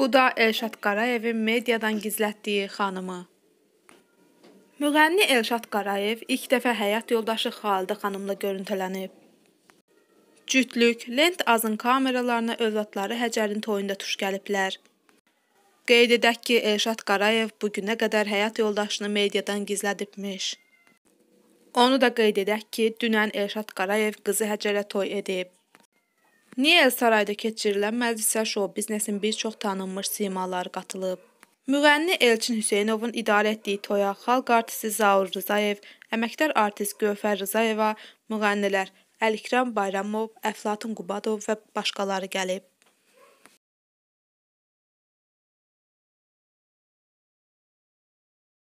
Bu da Elşad Qarayevin mediadan gizlətdiyi xanımı. Müğənni Elşad Qarayev ilk dəfə həyat yoldaşı Xalidə xanımla görüntülənib. Cütlük, Lent Azın kameralarına övladları Həcərin toyunda tuş gəliblər. Qeyd edək ki, Elşad Qarayev bu günə qədər həyat yoldaşını mediadan gizlədibmiş. Onu da qeyd edək ki, dünən Elşad Qarayev qızı Həcərə toy edib. Niyə sarayda keçirilən məclisə şou-biznesin bir çox tanınmış simaları qatılıb? Müğənni Elçin Hüseynovun idarə etdiyi toya xalq artisti Zaur Rızayev, əməkdar artist Gövhər Rızayeva, müğənnilər Əlikram Bayramov, Əflatun Qubadov və başqaları gəlib.